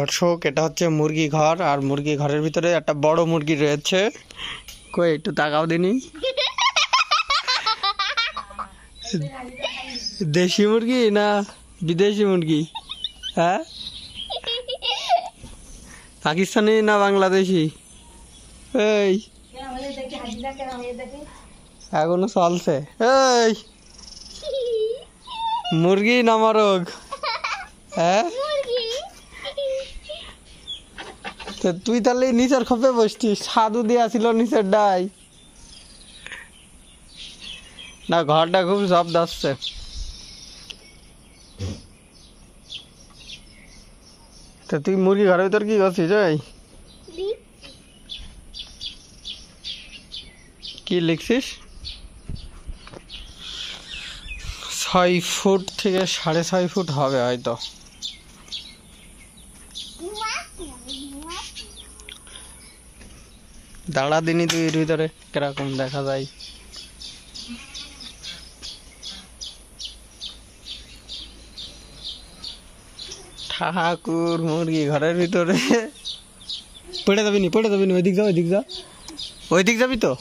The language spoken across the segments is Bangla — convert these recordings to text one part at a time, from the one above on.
দর্শক এটা হচ্ছে মুরগি ঘর আর মুরগি ঘরের ভিতরে একটা বড় মুরগি রয়েছে কই একটু তাকাও দিনি দেশি মুরগি না বিদেশি মুরগি হ্যাঁ পাকিস্তানি না বাংলাদেশি এই এখনো চলছে এই মুরগি না মারক হ্যাঁ তো তুই তাহলে নিচের খপে বসছিস সাধু দিয়া ছিল নিচের ডাই না ঘরটা খুব শব্দ আসছে তো তুই মুরগি ঘরের ভিতর কি করছিস ওই কি লিখছিস ছয় ফুট থেকে সাড়ে ছয় ফুট হবে হয়তো দাঁড়া দিনই তো এর ভিতরে কিরকম দেখা যায় ঠাকুর মুরগি ঘরের ভিতরে পড়ে যাবি নি পড়ে যাবি নি ওইদিক যা ওইদিক যা ওইদিক যাবি তো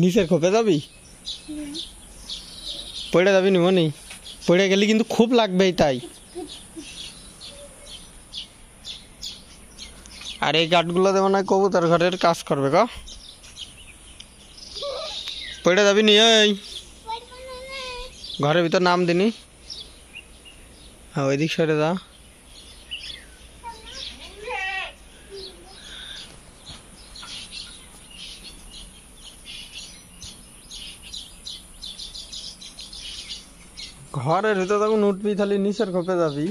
নিচের খোপে যাবি পড়ে যাবি নি মনে পড়ে গেলে কিন্তু খুব লাগবেই তাই আর এই গাঠগুলো দেবো না কবুতর ঘরের কাজ করবে গ পড়ে যাবি নি ঘরের ভিতর নাম দিনি হ্যাঁ ওইদিক সরে যা ঘরের ভিতর তখন উঠবি তাহলে নিচের খোপে যাবি